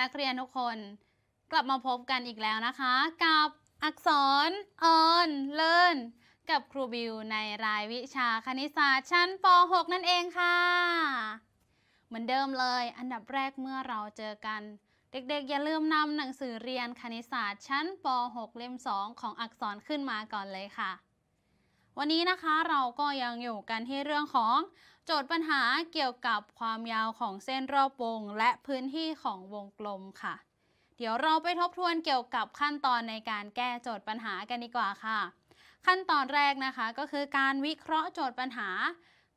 นักเรียนทุกคนกลับมาพบกันอีกแล้วนะคะ กับอักษรออนเลิร์นกับครูบิวในรายวิชาคณิตศาสตร์ชั้นป .6 นั่นเองค่ะ เหมือนเดิมเลยอันดับแรกเมื่อเราเจอกัน เด็กๆ อย่าลืมนำหนังสือเรียนคณิตศาสตร์ ชั้นป .6 เล่ม 2 ของอักษรขึ้นมาก่อนเลยค่ะวันนี้นะคะเราก็ยังอยู่กันที่เรื่องของ โจทย์ปัญหาเกี่ยวกับความยาวของเส้นรอบวงและพื้นที่ของวงกลมค่ะ เดี๋ยวเราไปทบทวนเกี่ยวกับขั้นตอนในการแก้โจทย์ปัญหากันดีกว่าค่ะ ขั้นตอนแรกนะคะก็คือการวิเคราะห์โจทย์ปัญหา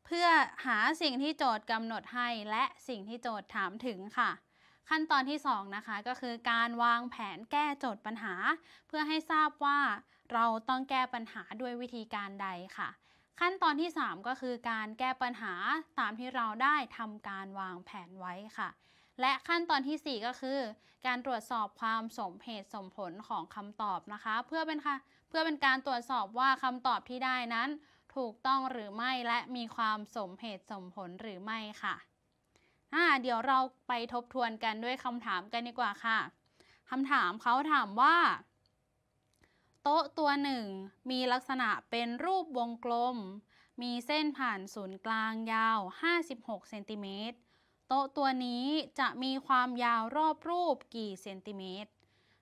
เพื่อหาสิ่งที่โจทย์กำหนดให้ และสิ่งที่โจทย์ถามถึงค่ะ ขั้นตอนที่2นะคะก็คือการวางแผนแก้โจทย์ปัญหา เพื่อให้ทราบว่าเราต้องแก้ปัญหาด้วยวิธีการใดค่ะ ขั้นตอนที่ 3 ก็คือ การแก้ปัญหาตามที่เราได้ทำการวางแผนไว้ค่ะ และขั้นตอนที่4ก็คือ การตรวจสอบความสมเหตุสมผลของคำตอบนะคะ เพื่อเป็นค่ะเพื่อเป็นการตรวจสอบว่าคำตอบที่ได้นั้น ถูกต้องหรือไม่และมีความสมเหตุสมผลหรือไม่ค่ะ่าเดี๋ยวเราไปทบทวนกันด้วยคำถามกันดีกว่าค่ะคำถามเขาถามว่าโต๊ะตัวหนึ่งมีลักษณะเป็นรูปวงกลม มีเส้นผ่านศูนย์กลางยาว56เซนติเมตรโต๊ะตัวนี้จะมีความยาวรอบรูปกี่เซนติเมตร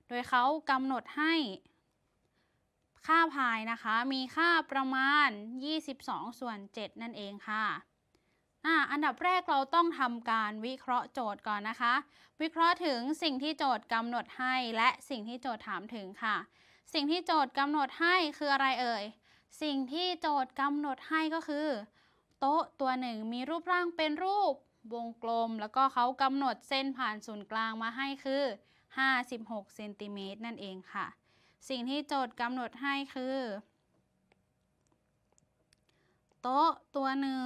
โดยเขากำหนดให้ ค่าพายนะคะ มีค่าประมาณ 22ส่วน7นั่นเองค่ะ อันดับแรกเราต้องทำการวิเคราะห์โจทย์ก่อนนะคะ วิเคราะห์ถึงสิ่งที่โจทย์กำหนดให้และสิ่งที่โจทย์ถามถึงค่ะสิ่งที่โจทย์กำหนดให้คืออะไรเอ่ย สิ่งที่โจทย์กำหนดให้ก็คือ โต๊ะตัวหนึ่งมีรูปร่างเป็นรูปวงกลมแล้วก็เขากำหนดเส้นผ่านศูนย์กลางมาให้คือ56เซนติเมตรนั่นเองค่ะ สิ่งที่โจทย์กำหนดให้คือ โต๊ะตัวหนึ่ง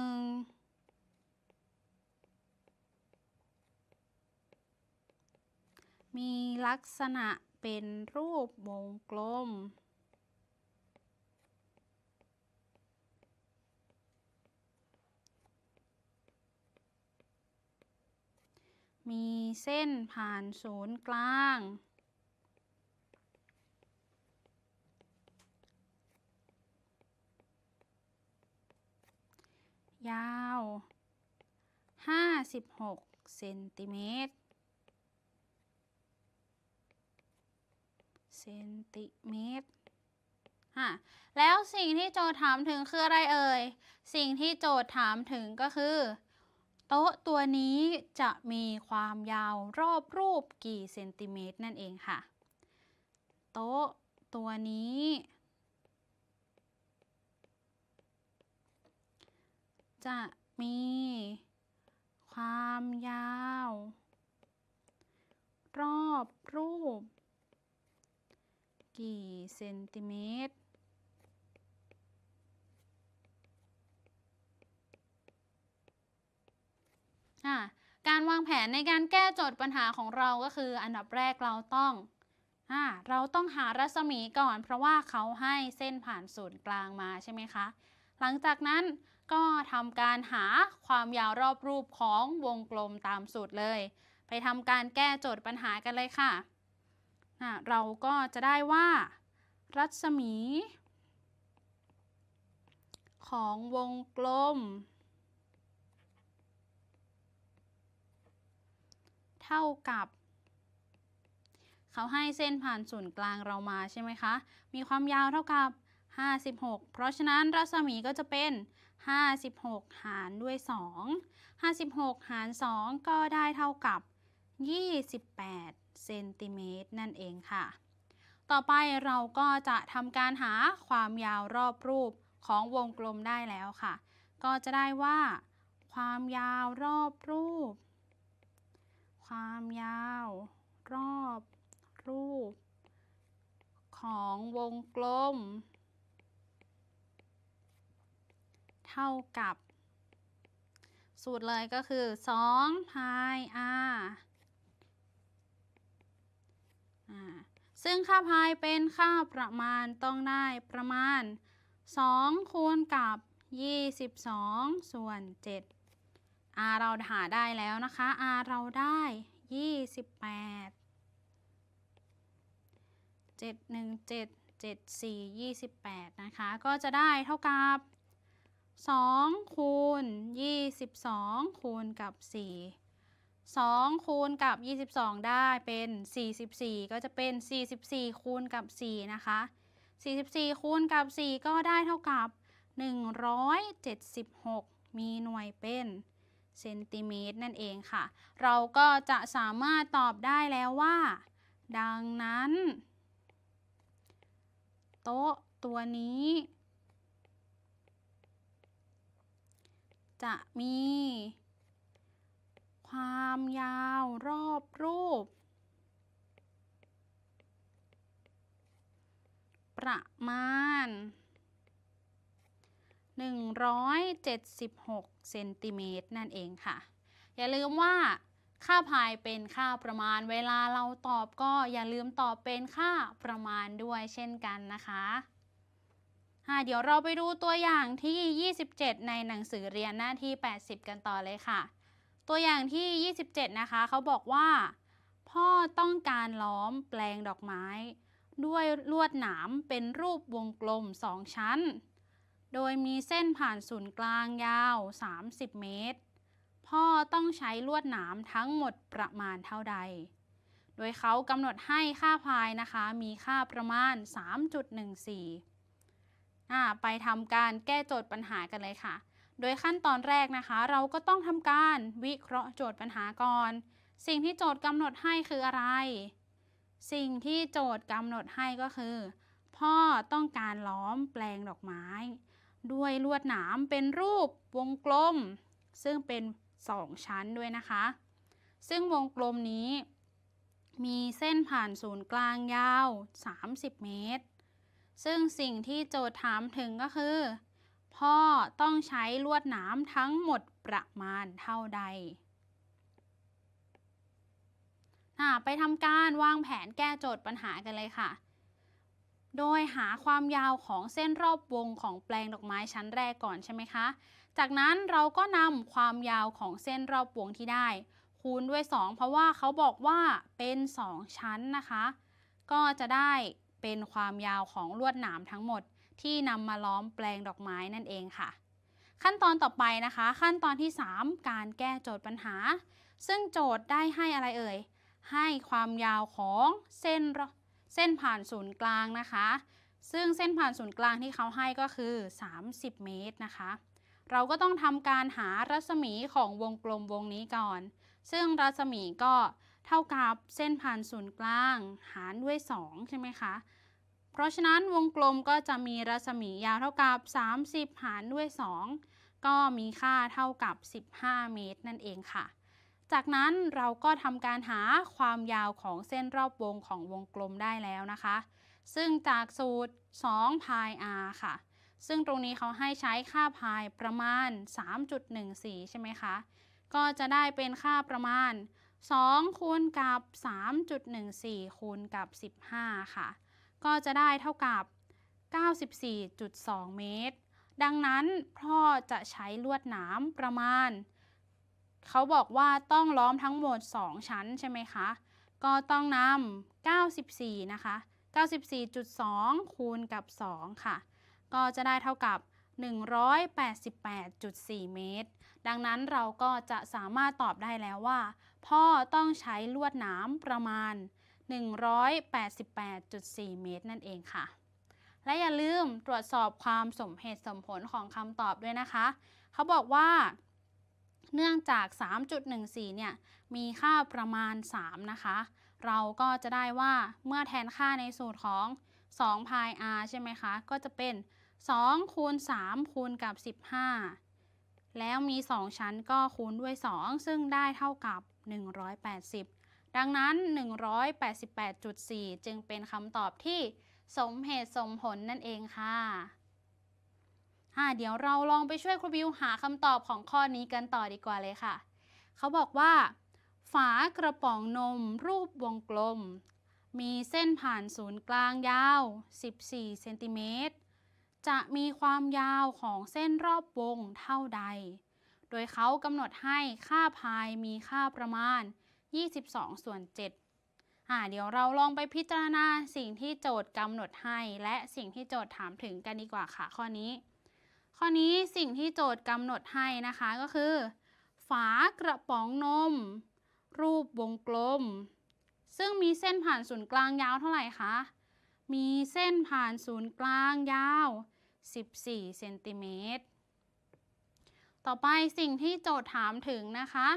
มีลักษณะเป็นรูปวงกลม มีเส้นผ่านศูนย์กลาง ยาว 56เซนติเมตรซนติเมตรแล้วสิ่งที่โจทย์ถามถึงคืออะไรเอ่ย สิ่งที่โจทย์ถามถึงก็คือ โต๊ะตัวนี้จะมีความยาวรอบรูปกี่เซนติเมตรนั่นเองค่ะ โต๊ะตัวนี้ จะมีความยาว รอบรูปกี่เซนติเมตร การวางแผนในการแก้โจทย์ปัญหาของเราก็คืออันดับแรกเราต้อง เราต้องหารัศมีก่อนเพราะว่าเขาให้เส้นผ่านศูนย์กลางมาใช่ไหมคะ หลังจากนั้นก็ทำการหาความยาวรอบรูปของวงกลมตามสูตรเลย ไปทำการแก้โจทย์ปัญหากันเลยค่ะนะเราก็จะได้ว่ารัศมีของวงกลม เท่ากับ เขาให้เส้นผ่านศูนย์กลางเรามาใช่ไหมคะ มีความยาวเท่ากับ 56 เพราะฉะนั้นรัศมีก็จะเป็น 56 หารด้วย 2 56 หาร2ก็ได้เท่ากับ 28เซนติเมตร นั่นเองค่ะ ต่อไปเราก็จะทำการหาความยาวรอบรูปของวงกลมได้แล้วค่ะ ก็จะได้ว่า ความยาวรอบรูป ความยาวรอบรูป ของวงกลม เท่ากับ สูตรเลยก็คือ2 pi r ซึ่งค่าพายเป็นค่าประมาณต้องได้ประมาณ 2 คูณกับ 22 ส่วน7 r เราหาได้แล้วนะคะ r เราได้ 28 717 74 28 นะคะ ก็จะได้เท่ากับ 2 คูณ 22 คูณกับ 4 2 คูณกับ 22 ได้เป็น 44 ก็จะเป็น 44 คูณกับ 4 นะคะ 44 คูณกับ 4 ก็ได้เท่ากับ 176 มีหน่วยเป็น เซนติเมตรนั่นเองค่ะ เราก็จะสามารถตอบได้แล้วว่า ดังนั้น โต๊ะตัวนี้ จะมีความยาว รอบรูป ประมาณ 176 เซนติเมตร นั่นเองค่ะ อย่าลืมว่า ค่าพายเป็นค่าประมาณ เวลาเราตอบก็ อย่าลืมตอบเป็นค่าประมาณด้วยเช่นกันนะคะ เดี๋ยวเราไปดูตัวอย่างที่ 27 ในหนังสือเรียนหน้าที่ 80 กันต่อเลยค่ะตัวอย่างที่ 27 นะคะ เขาบอกว่า พ่อต้องการล้อมแปลงดอกไม้ ด้วยลวดหนามเป็นรูปวงกลมสองชั้น โดยมีเส้นผ่านศูนย์กลางยาว 30 เมตร พ่อต้องใช้ลวดหนามทั้งหมดประมาณเท่าใด โดยเขากำหนดให้ค่าพายนะคะ มีค่าประมาณ 3.14 ไปทำการแก้โจทย์ปัญหากันเลยค่ะโดยขั้นตอนแรกนะคะ เราก็ต้องทำการวิเคราะห์โจทย์ปัญหาก่อนสิ่งที่โจทย์กำหนดให้คืออะไร สิ่งที่โจทย์กำหนดให้ก็คือ พ่อต้องการล้อมแปลงดอกไม้ ด้วยลวดหนามเป็นรูปวงกลม ซึ่งเป็นสองชั้นด้วยนะคะ ซึ่งวงกลมนี้ มีเส้นผ่านศูนย์กลางยาว 30 เมตร ซึ่งสิ่งที่โจทย์ถามถึงก็คือพ่อต้องใช้ลวดหนามทั้งหมดประมาณเท่าใด ไปทำการวางแผนแก้โจทย์ปัญหากันเลยค่ะ โดยหาความยาวของเส้นรอบวงของแปลงดอกไม้ชั้นแรกก่อนใช่ไหมคะ จากนั้นเราก็นำความยาวของเส้นรอบวงที่ได้ คูณด้วย 2 เพราะว่าเขาบอกว่าเป็น2ชั้นนะคะ ก็จะได้เป็นความยาวของลวดหนามทั้งหมดที่นำมาล้อมแปลงดอกไม้นั่นเองค่ะ ขั้นตอนต่อไปนะคะ ขั้นตอนที่ 3 การแก้โจทย์ปัญหา ซึ่งโจทย์ได้ให้อะไรเอ่ยให้ความยาวของเส้นเส้นผ่านศูนย์กลางนะคะ ซึ่งเส้นผ่านศูนย์กลางที่เขาให้ก็คือ 30 เมตรนะคะ เราก็ต้องทำการหารัศมีของวงกลมวงนี้ก่อน ซึ่งรัศมีก็เท่ากับเส้นผ่านศูนย์กลาง หารด้วย 2 ใช่ไหมคะเพราะฉะนั้นวงกลมก็จะมีรัศมียาวเท่ากับ 30หารด้วย 2 ก็มีค่าเท่ากับ 15 เมตรนั่นเองค่ะ จากนั้นเราก็ทำการหาความยาวของเส้นรอบวงของวงกลมได้แล้วนะคะ ซึ่งจากสูตร2าย r ค่ะ ซึ่งตรงนี้เขาให้ใช้ค่าพายประมาณ 3.14 ใช่ไหมคะ ก็จะได้เป็นค่าประมาณ2คูณกับ3.14คูณกับ15 ค่ะก็จะได้เท่ากับ 94.2 เมตร ดังนั้นพ่อจะใช้ลวดหนามประมาณ เขาบอกว่าต้องล้อมทั้งหมด 2 ชั้นใช่ไหมคะ ก็ต้องนำ94 นะคะ 94.2 คูณกับ 2 ค่ะ ก็จะได้เท่ากับ 188.4 เมตร ดังนั้นเราก็จะสามารถตอบได้แล้วว่า พ่อต้องใช้ลวดหนามประมาณ188.4 เมตรนั่นเองค่ะ และอย่าลืมตรวจสอบความสมเหตุสมผลของคำตอบด้วยนะคะ เขาบอกว่าเนื่องจาก 3.14 เนี่ย มีค่าประมาณ 3 นะคะ เราก็จะได้ว่าเมื่อแทนค่าในสูตรของ2าย r ใช่ไหมคะ ก็จะเป็น 2คูณ3คูณกับ 15 แล้วมี 2 ชั้นก็คูณด้วย 2 ซึ่งได้เท่ากับ 180ดังนั้น 188.4 จึงเป็นคำตอบที่สมเหตุสมผลนั่นเองค่ะ เดี๋ยวเราลองไปช่วยครูบิวหาคำตอบของข้อนี้กันต่อดีกว่าเลยค่ะ เขาบอกว่า ฝากระป๋องนมรูปวงกลม มีเส้นผ่านศูนย์กลางยาว 14 เซนติเมตร จะมีความยาวของเส้นรอบวงเท่าใด โดยเขากำหนดให้ค่าพายมีค่าประมาณ22ส่วน7อ่าเดี๋ยวเราลองไปพิจารณาสิ่งที่โจทย์กำหนดให้ และสิ่งที่โจทย์ถามถึงกันดีกว่าค่ะ ข้อนี้ ข้อนี้สิ่งที่โจทย์กำหนดให้นะคะก็คือฝากระป๋องนมรูปวงกลม ซึ่งมีเส้นผ่านศูนย์กลางยาวเท่าไหร่คะ มีเส้นผ่านศูนย์กลางยาว 14เซนติเมตร ต่อไปสิ่งที่โจทย์ถามถึงนะคะ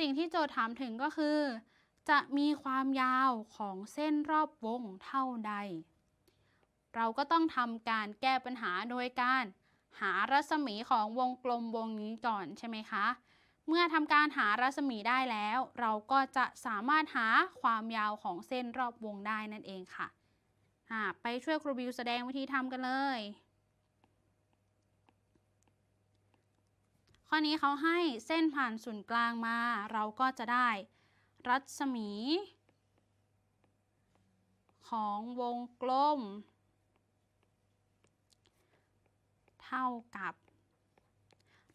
สิ่งที่โจทย์ถามถึงก็คือ จะมีความยาวของเส้นรอบวงเท่าใด เราก็ต้องทำการแก้ปัญหาโดยการหารัศมีของวงกลมวงนี้ก่อนใช่ไหมคะ เมื่อทำการหารัศมีได้แล้ว เราก็จะสามารถหาความยาวของเส้นรอบวงได้นั่นเองค่ะ ไปช่วยครูบิวแสดงวิธีทำกันเลยข้อนี้เขาให้เส้นผ่านศูนย์กลางมา เราก็จะได้รัศมีของวงกลม เท่ากับ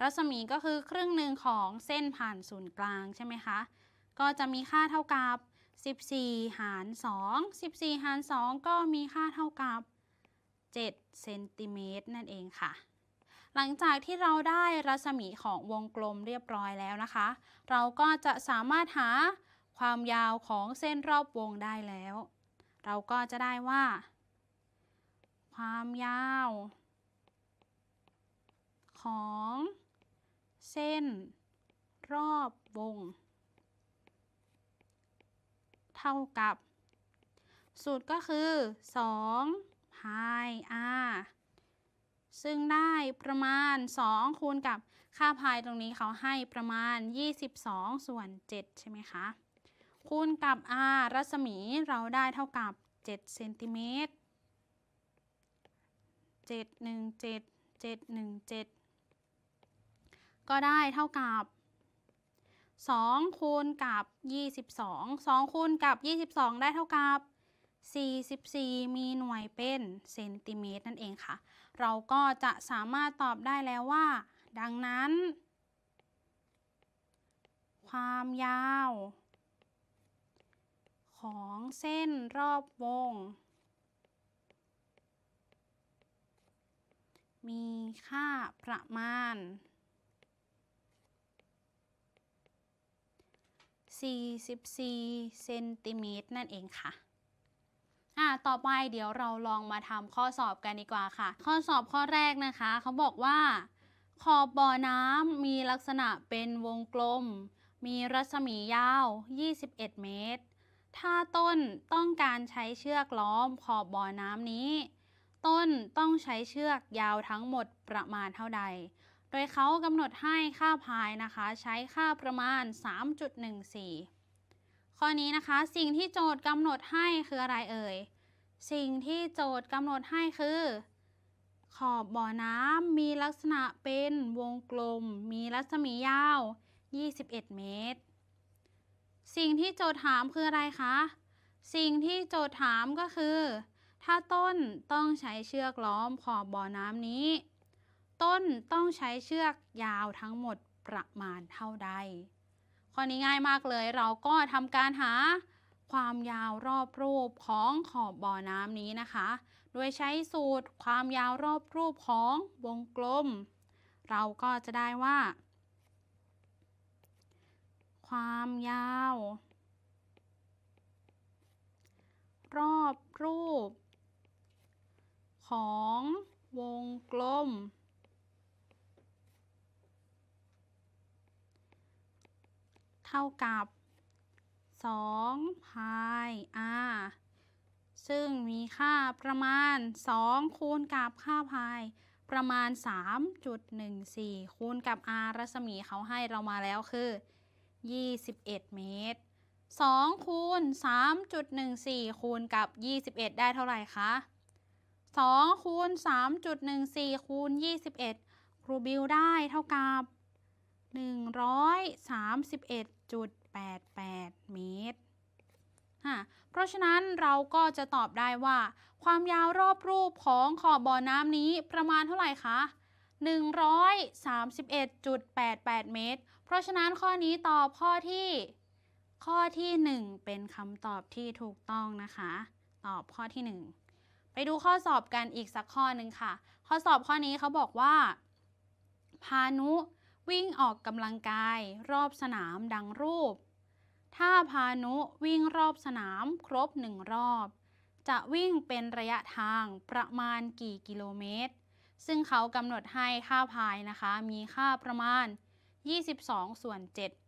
รัศมีก็คือครึ่งหนึ่งของเส้นผ่านศูนย์กลางใช่ไหมคะก็จะมีค่าเท่ากับ 14 หาร 2 14 หาร 2 ก็มีค่าเท่ากับ 7 เซนติเมตรนั่นเองค่ะหลังจากที่เราได้รัศมีของวงกลมเรียบร้อยแล้วนะคะ เราก็จะสามารถหาความยาวของเส้นรอบวงได้แล้ว เราก็จะได้ว่า ความยาว ของ เส้น รอบวง เท่ากับ สูตรก็คือ2พ i r ซึ่งได้ประมาณ 2 คูณกับค่าพายตรงนี้เขาให้ประมาณ 22 ส่วน7ใช่ไหมคะคูณกับ r รัศมีเราได้เท่ากับ7เซนติเมตร 717 717 ก็ได้เท่ากับ 2 คูณกับ 22 2 คูณกับ 22 ได้เท่ากับ44 มีหน่วยเป็นเซนติเมตรนั่นเองค่ะ เราก็จะสามารถตอบได้แล้วว่า ดังนั้น ความยาว ของเส้นรอบวง มีค่าประมาณ 44เซนติเมตรนั่นเองค่ะอ่าต่อไปเดี๋ยวเราลองมาทำข้อสอบกันดีกว่าค่ะ ข้อสอบข้อแรกนะคะ เขาบอกว่าขอบบ่อน้ำมีลักษณะเป็นวงกลม มีรัศมียาว 21 เมตร ถ้าต้นต้องการใช้เชือกล้อมขอบบ่อน้ำนี้ ต้นต้องใช้เชือกยาวทั้งหมดประมาณเท่าใด โดยเขากำหนดให้ค่าพายนะคะ ใช้ค่าประมาณ 3.14ข้อนี้นะคะสิ่งที่โจทย์กำหนดให้คืออะไรเอ่ยสิ่งที่โจทย์กำหนดให้คือ ขอบบ่อน้ำมีลักษณะเป็นวงกลมมีรัศมียาว 21 เมตร สิ่งที่โจทย์ถามคืออะไรคะสิ่งที่โจทย์ถามก็คือ ถ้าต้นต้องใช้เชือกล้อมขอบบ่อน้ำนี้ ต้นต้องใช้เชือกยาวทั้งหมดประมาณเท่าใดข้อนี้ง่ายมากเลยเราก็ทำการหา ความยาวรอบรูปของขอบบ่อน้ำนี้นะคะโดยใช้สูตรความยาวรอบรูปของวงกลม เราก็จะได้ว่า ความยาว รอบรูป ของวงกลมท่ากับ2พาย r ซึ่งมีค่าประมาณ 2 คูณกับค่าพาย ประมาณ 3.14 คูณกับ r รัศมีเขาให้เรามาแล้วคือ 21 เมตร 2 คูณ 3.14 คูณกับ 21 ได้เท่าไหร่คะ2คูณ 3.14 คูณ 21ครูบิวได้เท่ากับ 131 1.88เมตรเพราะฉะนั้นเราก็จะตอบได้ว่า ความยาวรอบรูปของขอบบ่อน้ำนี้ประมาณเท่าไหร่ คะ 131.88 เมตร เพราะฉะนั้นข้อนี้ตอบข้อที่ ข้อที่ 1 เป็นคำตอบที่ถูกต้องนะคะ ตอบข้อที่ 1 ไปดูข้อสอบกันอีกสักข้อหนึ่งค่ะ ข้อสอบข้อนี้เขาบอกว่า พานุวิ่งออกกำลังกายรอบสนามดังรูป ถ้าพานุวิ่งรอบสนามครบหนึ่งรอบ จะวิ่งเป็นระยะทางประมาณกี่กิโลเมตร ซึ่งเขากำหนดให้ค่าพายนะคะ มีค่าประมาณ 22 ส่วน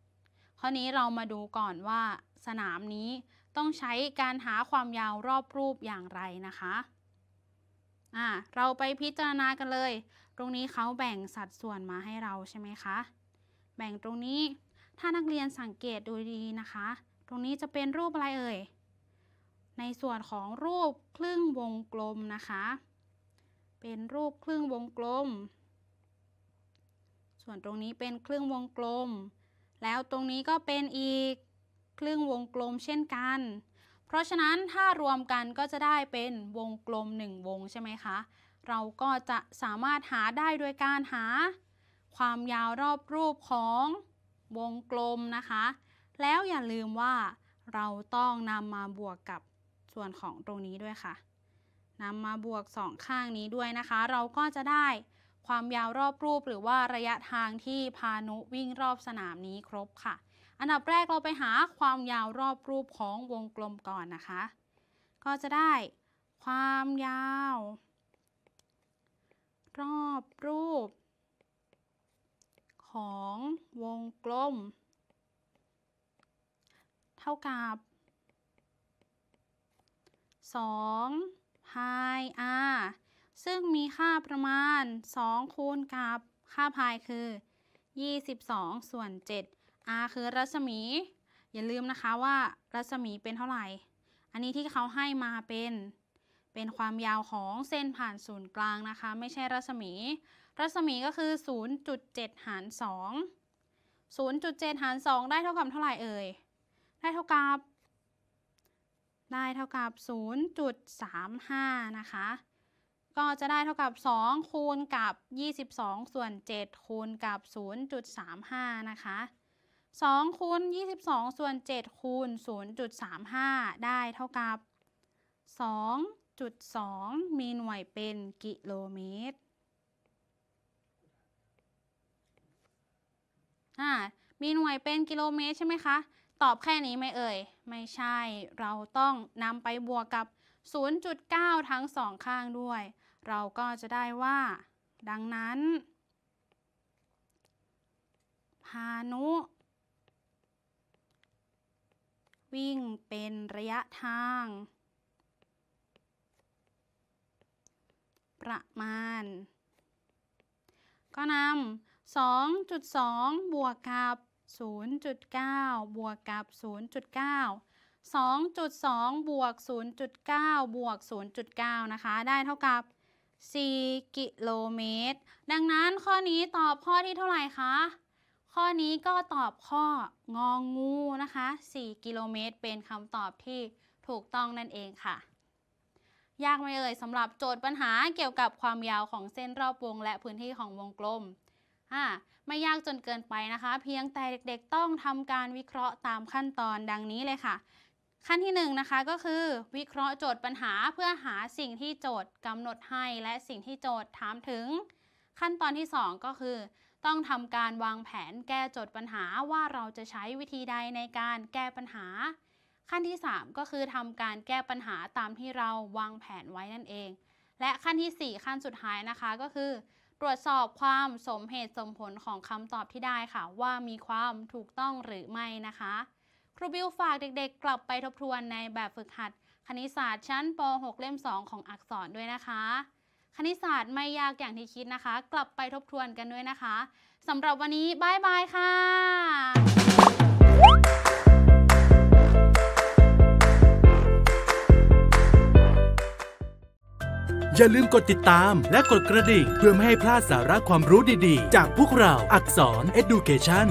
7ข้อนี้เรามาดูก่อนว่า สนามนี้ต้องใช้การหาความยาวรอบรูปอย่างไรนะคะ่าเราไปพิจารณากันเลย ตรงนี้เขาแบ่งสัดส่วนมาให้เราใช่ไหมคะ แบ่งตรงนี้ ถ้านักเรียนสังเกตดูดีนะคะ ตรงนี้จะเป็นรูปอะไรเอ่ย ในส่วนของรูปครึ่งวงกลมนะคะ เป็นรูปครึ่งวงกลม ส่วนตรงนี้เป็นครึ่งวงกลม แล้วตรงนี้ก็เป็นอีกครึ่งวงกลมเช่นกันเพราะฉะนั้นถ้ารวมกันก็จะได้เป็นวงกลม 1 วง ใช่ไหมคะ เราก็จะสามารถหาได้โดยการหา ความยาวรอบรูปของวงกลมนะคะ แล้วอย่าลืมว่าเราต้องนำมาบวกกับส่วนของตรงนี้ด้วยค่ะนำมาบวกสองข้างนี้ด้วยนะคะ เราก็จะได้ความยาวรอบรูปหรือว่าระยะทางที่พานุวิ่งรอบสนามนี้ครบค่ะอันดับแรกเราไปหาความยาวรอบรูปของวงกลมก่อนนะคะ ก็จะได้ความยาวรอบรูปของวงกลม เท่ากับ2าย r ซึ่งมีค่าประมาณ 2 คูณกับค่าพายคือ 22 ส่วน 7 R คือรัศมีอย่าลืมนะคะว่า รัศมีเป็นเท่าไหร่ อันนี้ที่เขาให้มาเป็นเป็นความยาวของเส้นผ่านศูนย์กลางนะคะ ไม่ใช่รัศมี รัศมีก็คือ 0.7หาร2 0.7หาร2ได้เท่ากับเท่าไหร่เอ่ยได้เท่ากับ ได้เท่ากับ 0.35 นะคะ ก็จะได้เท่ากับ2คูณกับ 22ส่วน7คูณกับ 0.35 นะคะ2คูณ22 ส่วน7คูณ0.35 ได้เท่ากับ 2.2 มีหน่วยเป็นกิโลเมตรอ่ามีหน่วยเป็นกิโลเมตรใช่ไหมคะ ตอบแค่นี้ไม่เอ่ย ไม่ใช่เราต้องนำไปบวกกับ 0.9 ทั้งสองข้างด้วย เราก็จะได้ว่า ดังนั้น พานุวิ่งเป็นระยะทาง ประมาณก็นำ2.2 บวกกับ 0.9 บวกกับ 0.9 2.2 บวก 0.9 บวก 0.9 นะคะ ได้เท่ากับ 4กิโลเมตร ดังนั้นข้อนี้ตอบข้อที่เท่าไหร่คะข้อนี้ก็ตอบข้ององงูนะคะ 4 กิโลเมตร เป็นคำตอบที่ถูกต้องนั่นเองค่ะ ยากไหมเอ่ยสำหรับโจทย์ปัญหาเกี่ยวกับความยาวของเส้นรอบวงและพื้นที่ของวงกลมไม่ยากจนเกินไปนะคะ เพียงแต่เด็กๆต้องทำการวิเคราะห์ตามขั้นตอนดังนี้เลยค่ะ ขั้นที่1นนะคะก็คือวิเคราะห์โจทย์ปัญหาเพื่อหาสิ่งที่โจทย์กำหนดให้ และสิ่งที่โจทย์ถามถึง ขั้นตอนที่ 2 ก็คือต้องทำการวางแผนแก้โจทย์ปัญหาว่าเราจะใช้วิธีใดในการแก้ปัญหา ขั้นที่ 3 ก็คือทำการแก้ปัญหาตามที่เราวางแผนไว้นั่นเอง และขั้นที่ 4 ขั้นสุดท้ายนะคะก็คือ ตรวจสอบความสมเหตุสมผลของคำตอบที่ได้ค่ะ ว่ามีความถูกต้องหรือไม่นะคะ ครูบิวฝากเด็ก ๆ กลับไปทบทวนในแบบฝึกหัดคณิตศาสตร์ชั้นป .6 เล่ม 2 ของอักษรด้วยนะคะคณิตศาสตร์ ไม่ยากอย่างที่คิดนะคะ กลับไปทบทวนกันด้วยนะคะสำหรับวันนี้บายบายค่ะ อย่าลืมกดติดตามและกดกระดิ่งเพื่อไม่ให้พลาดสาระความรู้ดีๆ จากพวกเราอักษร Education